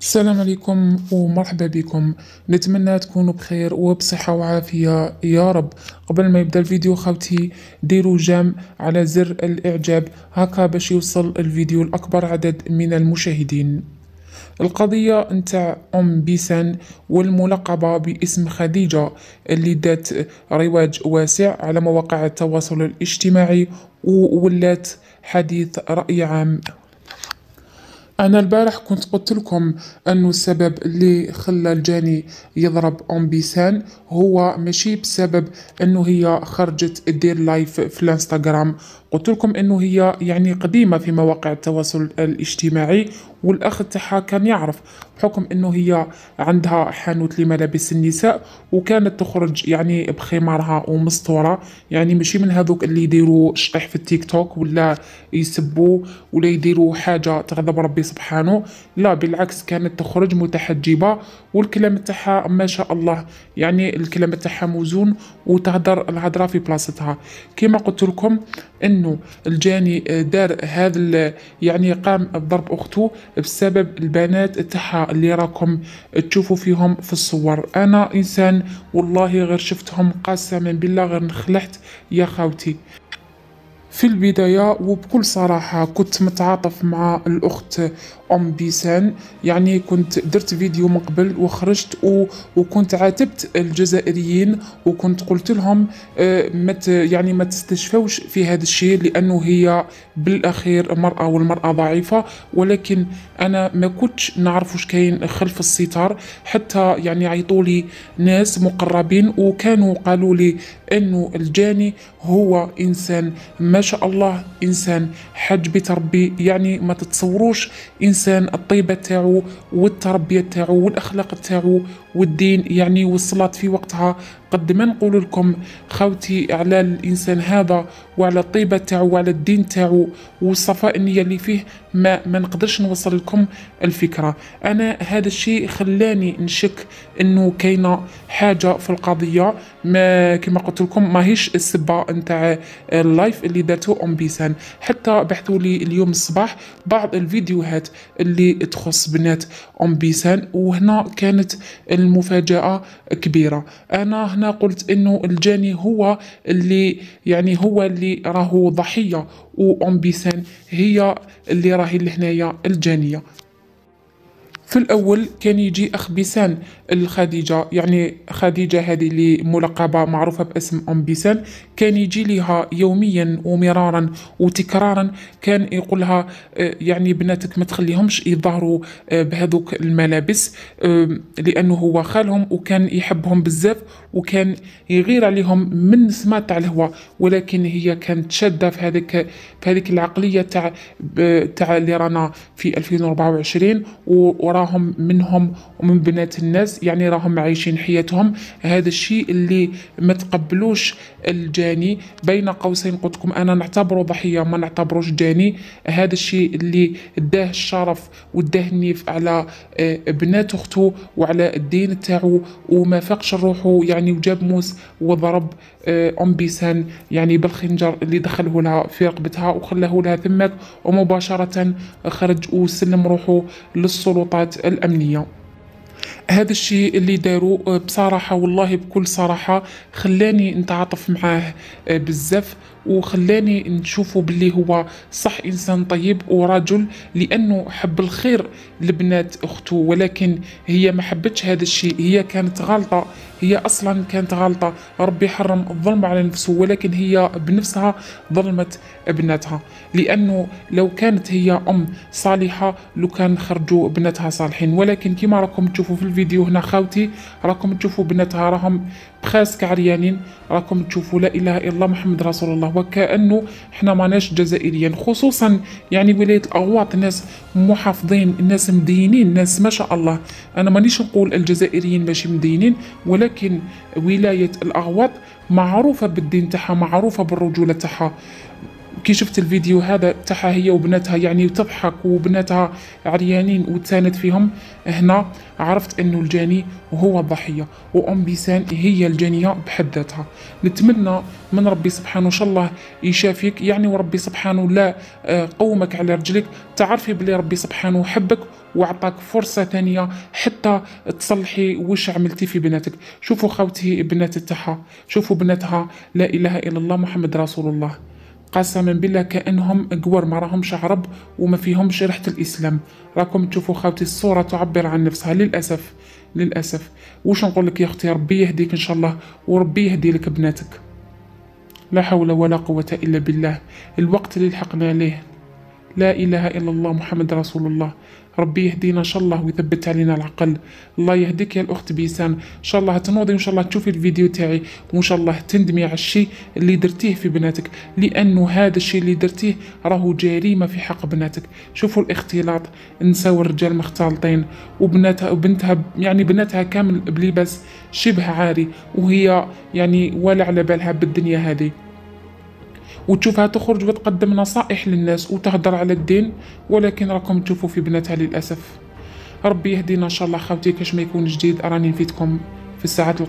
السلام عليكم ومرحبا بكم نتمنى تكونوا بخير وبصحة وعافية يا رب قبل ما يبدا الفيديو خوتي ديروا جام على زر الاعجاب هكا باش يوصل الفيديو لاكبر عدد من المشاهدين القضية نتاع أم بيسان والملقبة باسم خديجة اللي دات رواج واسع على مواقع التواصل الاجتماعي وولات حديث رأي عام أنا البارح كنت قلت لكم أنه السبب اللي خلى الجاني يضرب أم بيسان هو ماشي بسبب أنه هي خرجت دير لايف في الانستغرام قلت لكم انه هي يعني قديمه في مواقع التواصل الاجتماعي والاخ تاعها كان يعرف بحكم انه هي عندها حانوت لملابس النساء وكانت تخرج يعني بخمارها ومسطوره يعني ماشي من هذوك اللي يديروا شطيح في التيك توك ولا يسبوا ولا يديروا حاجه تغضب ربي سبحانه لا بالعكس كانت تخرج متحجبه والكلام تاعها ما شاء الله يعني الكلام تاعها موزون وتهدر الهضره في بلاصتها كما قلت لكم انه الجاني آه، دار هذا يعني قام بضرب اخته بسبب البنات تاعها اللي راكم تشوفوا فيهم في الصور انا انسان والله غير شفتهم قسما بالله غير نخلعت يا خاوتي في البداية وبكل صراحة كنت متعاطف مع الأخت ام بيسان يعني كنت درت فيديو من قبل وخرجت و... وكنت عاتبت الجزائريين وكنت قلت لهم آه، مت يعني ما تستشفوش في هذا الشيء لانه هي بالاخير مراه والمراه ضعيفه ولكن انا ما كنتش نعرف واش كاين خلف الستار حتى يعني عيطوا لي ناس مقربين وكانوا قالوا لي انه الجاني هو انسان ما شاء الله انسان حج بتربي يعني ما تتصوروش إنسان الانسان الطيبه تاعو والتربيه تاعو والاخلاق تاعو والدين يعني والصلاه في وقتها قد ما نقول لكم خاوتي على الانسان هذا وعلى الطيبه تاعو وعلى الدين تاعو والصفاء النيه اللي فيه ما ما نقدرش نوصل لكم الفكره انا هذا الشيء خلاني نشك انه كاينه حاجه في القضيه ما كما قلت لكم ماهيش السبه نتاع اللايف اللي دارته ام بيسان حتى بحثوا لي اليوم الصباح بعض الفيديوهات اللي تخص بنات ام بيسان وهنا كانت المفاجاه كبيره انا هنا قلت انه الجاني هو اللي يعني هو اللي راهو ضحيه وام بيسان هي اللي راهي لهنايا الجانيه في الأول كان يجي أخ بيسان الخديجة يعني خديجة هذه اللي ملقبة معروفة باسم أم بيسان كان يجي لها يوميا ومرارا وتكرارا كان يقولها آه، يعني بناتك ما تخليهمش يظهروا آه، بهذوك الملابس آه، لأنه هو خالهم وكان يحبهم بزاف وكان يغير عليهم من سما تاع الهوى ولكن هي كانت شادة في هذيك في هذيك العقلية تاع تاع اللي رانا في 2024 و راهم منهم ومن بنات الناس يعني راهم عايشين حياتهم هذا الشيء اللي ما تقبلوش الجاني بين قوسين لكم انا نعتبره ضحيه ما نعتبروش جاني هذا الشيء اللي داه الشرف وداه النيف على آه، بنات اخته وعلى الدين تاعو وما فاقش روحه يعني وجاب موس وضرب آه، ام بيسان يعني بالخنجر اللي دخله لها في رقبتها وخلاه لها ثمك ومباشره خرج وسلم روحه للسلطات القوات الأمنية هذا الشيء اللي داروا آه، بصراحة والله بكل صراحة خلاني نتعاطف معاه آه، بزاف وخلاني نشوفه باللي هو صح انسان طيب ورجل لانه حب الخير لبنات اخته ولكن هي ما حبتش هذا الشيء هي كانت غلطه هي اصلا كانت غلطه ربي حرم الظلم على نفسه ولكن هي بنفسها ظلمت بناتها لانه لو كانت هي ام صالحه لو كان خرجوا بناتها صالحين ولكن كما راكم تشوفوا في الفيديو هنا خاوتي راكم تشوفوا بناتها راهم خاس عريانين راكم تشوفوا لا اله الا الله محمد رسول الله وكانه حنا ماناش جزائريين خصوصا يعني ولايه الاغواط الناس محافظين الناس مدينين الناس ما شاء الله انا مانيش نقول الجزائريين ماشي مدينين ولكن ولايه الاغواط معروفه بالدين تاعها معروفه بالرجوله تاعها كي شفت الفيديو هذا تاعها هي وبناتها يعني وتضحك وبناتها عريانين وتساند فيهم هنا عرفت انه الجاني هو الضحيه وام بيسان هي الجانيه بحد ذاتها نتمنى من ربي سبحانه ان شاء الله يشافيك يعني وربي سبحانه لا آه، قومك على رجلك تعرفي بلي ربي سبحانه حبك وعطاك فرصة ثانية حتى تصلحي وش عملتي في بناتك شوفوا خوتي بنات تاعها شوفوا بناتها لا إله إلا الله محمد رسول الله قسما بالله كانهم قور ما راهمش عرب وما فيهمش ريحه الاسلام راكم تشوفوا خاوتي الصوره تعبر عن نفسها للاسف للاسف واش نقول لك يا اختي ربي يهديك ان شاء الله وربي يهدي لك بناتك لا حول ولا قوه الا بالله الوقت اللي لحقنا عليه لا إله إلا الله محمد رسول الله ربي يهدينا ان شاء الله ويثبت علينا العقل الله يهديك يا الاخت بيسان ان شاء الله تنوضي وان شاء الله تشوفي الفيديو تاعي وان شاء الله تندمي على الشيء اللي درتيه في بناتك لانه هذا الشيء اللي درتيه راهو جريمه في حق بناتك شوفوا الاختلاط نساو الرجال مختلطين وبناتها وبنتها يعني بناتها كامل بلباس شبه عاري وهي يعني ولا على بالها بالدنيا هذه وتشوفها تخرج وتقدم نصائح للناس وتهدر على الدين ولكن راكم تشوفوا في بناتها للاسف ربي يهدينا ان شاء الله خاوتي كاش ما يكون جديد راني نفيدكم في الساعات القادمه